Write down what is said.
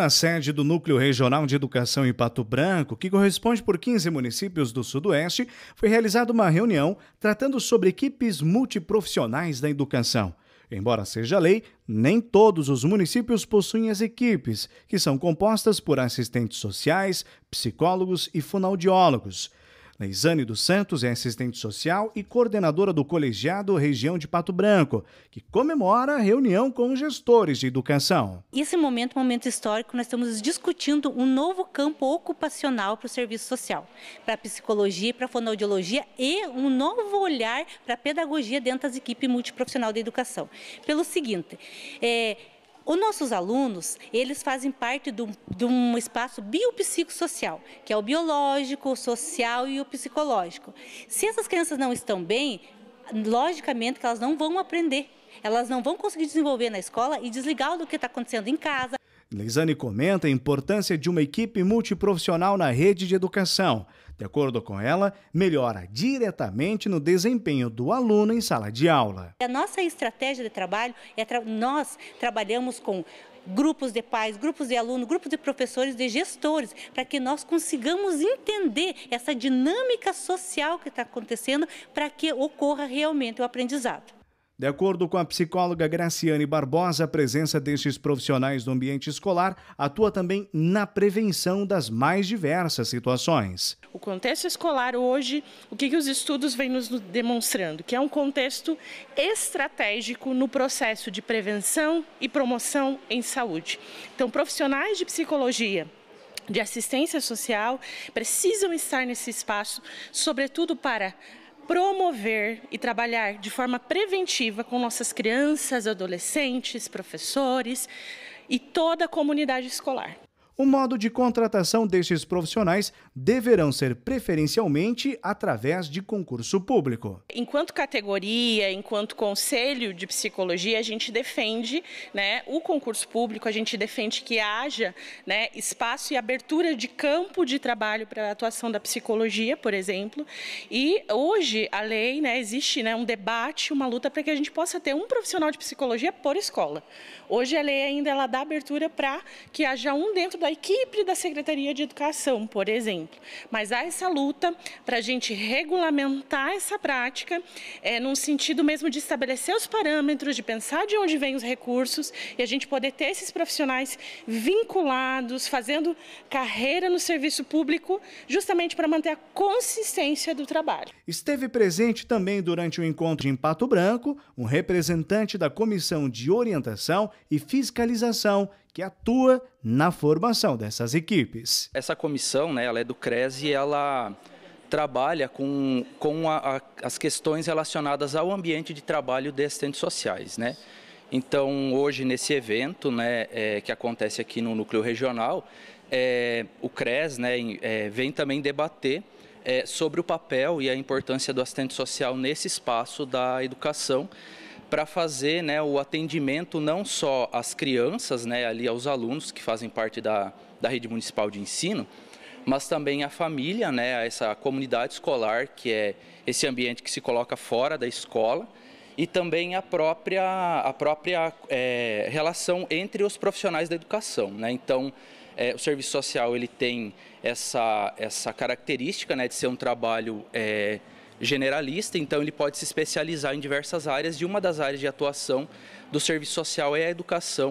na sede do Núcleo Regional de Educação em Pato Branco, que corresponde por 15 municípios do Sudoeste, foi realizada uma reunião tratando sobre equipes multiprofissionais da educação. Embora seja lei, nem todos os municípios possuem as equipes, que são compostas por assistentes sociais, psicólogos e fonoaudiólogos. Neisane dos Santos é assistente social e coordenadora do Colegiado Região de Pato Branco, que comemora a reunião com os gestores de educação. Esse momento, momento histórico, nós estamos discutindo um novo campo ocupacional para o serviço social, para a psicologia, para a fonoaudiologia e um novo olhar para a pedagogia dentro das equipes multiprofissional da educação. Pelo seguinte, é, os nossos alunos, eles fazem parte de um espaço biopsicossocial, que é o biológico, o social e o psicológico. Se essas crianças não estão bem, logicamente que elas não vão aprender. Elas não vão conseguir desenvolver na escola e desligar do que está acontecendo em casa. Leisane comenta a importância de uma equipe multiprofissional na rede de educação. De acordo com ela, melhora diretamente no desempenho do aluno em sala de aula. A nossa estratégia de trabalho é tra nós trabalhamos com grupos de pais, grupos de alunos, grupos de professores, de gestores, para que nós consigamos entender essa dinâmica social que está acontecendo para que ocorra realmente o aprendizado. De acordo com a psicóloga Graciane Barbosa, a presença destes profissionais no ambiente escolar atua também na prevenção das mais diversas situações. O contexto escolar hoje, o que, que os estudos vêm nos demonstrando? Que é um contexto estratégico no processo de prevenção e promoção em saúde. Então, profissionais de psicologia, de assistência social precisam estar nesse espaço, sobretudo para promover e trabalhar de forma preventiva com nossas crianças, adolescentes, professores e toda a comunidade escolar. O modo de contratação destes profissionais deverão ser preferencialmente através de concurso público. Enquanto categoria, enquanto conselho de psicologia, a gente defende né, o concurso público, a gente defende que haja né, espaço e abertura de campo de trabalho para a atuação da psicologia, por exemplo. E hoje a lei né, existe né, um debate, uma luta para que a gente possa ter um profissional de psicologia por escola. Hoje a lei ainda ela dá abertura para que haja um dentro da equipe da Secretaria de Educação, por exemplo. Mas há essa luta para a gente regulamentar essa prática, é, num sentido mesmo de estabelecer os parâmetros, de pensar de onde vêm os recursos e a gente poder ter esses profissionais vinculados, fazendo carreira no serviço público, justamente para manter a consistência do trabalho. Esteve presente também durante o encontro em Pato Branco um representante da Comissão de Orientação e Fiscalização que atua na formação dessas equipes. Essa comissão, né, ela é do CRES e ela trabalha com, com a, a, as questões relacionadas ao ambiente de trabalho de assistentes sociais, né? Então, hoje, nesse evento né, é, que acontece aqui no Núcleo Regional, é, o CRES né, é, vem também debater é, sobre o papel e a importância do assistente social nesse espaço da educação para fazer né, o atendimento não só às crianças, né, ali aos alunos que fazem parte da, da rede municipal de ensino, mas também à família, né, a essa comunidade escolar, que é esse ambiente que se coloca fora da escola, e também a própria, a própria é, relação entre os profissionais da educação. Né? Então, é, o serviço social ele tem essa, essa característica né, de ser um trabalho. É, generalista, então ele pode se especializar em diversas áreas e uma das áreas de atuação do serviço social é a educação